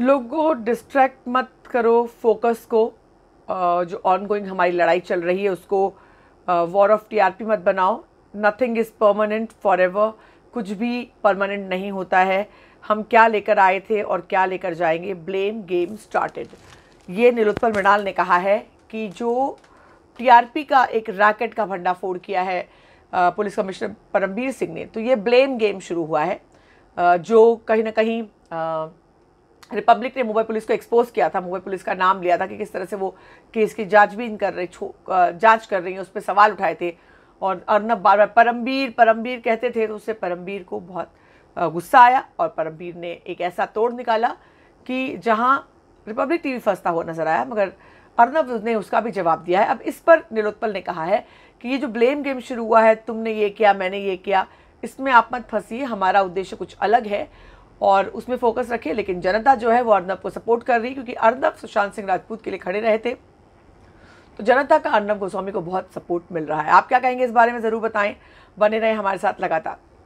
लोगों डिस्ट्रैक्ट मत करो फोकस को जो ऑन गोइंग हमारी लड़ाई चल रही है उसको वॉर ऑफ टीआरपी मत बनाओ nothing is permanent forever कुछ भी परमानेंट नहीं होता है हम क्या लेकर आए थे और क्या लेकर जाएंगे ब्लेम गेम स्टार्टेड ये निरुत्पल मृणाल ने कहा है कि जो टीआरपी का एक रैकेट का भंडाफोड़ किया है पुलिस कमिश्नर परमबीर सिंह ने तो ये ब्लेम गेम शुरू हुआ है जो कहीं ना कहीं रिपब्लिक ने मुंबई पुलिस को एक्सपोज किया था मुंबई पुलिस का नाम लिया था कि किस तरह से वो केस की जाँच भी कर रहे जाँच कर रही है उस पर सवाल उठाए थे और अर्नब बार बार परमवीर परमवीर कहते थे तो उससे परमवीर को बहुत गुस्सा आया और परमवीर ने एक ऐसा तोड़ निकाला कि जहां रिपब्लिक टीवी फंसता हुआ नजर आया मगर अर्नब ने उसका भी जवाब दिया है अब इस पर निलोत्पल ने कहा है कि ये जो ब्लेम गेम शुरू हुआ है तुमने ये किया मैंने ये किया इसमें आप मत फंसी हमारा उद्देश्य कुछ अलग है और उसमें फोकस रखे लेकिन जनता जो है वो अर्नब को सपोर्ट कर रही क्योंकि अर्नब सुशांत सिंह राजपूत के लिए खड़े रहे थे तो जनता का अर्नब गोस्वामी को बहुत सपोर्ट मिल रहा है आप क्या कहेंगे इस बारे में ज़रूर बताएं बने रहें हमारे साथ लगातार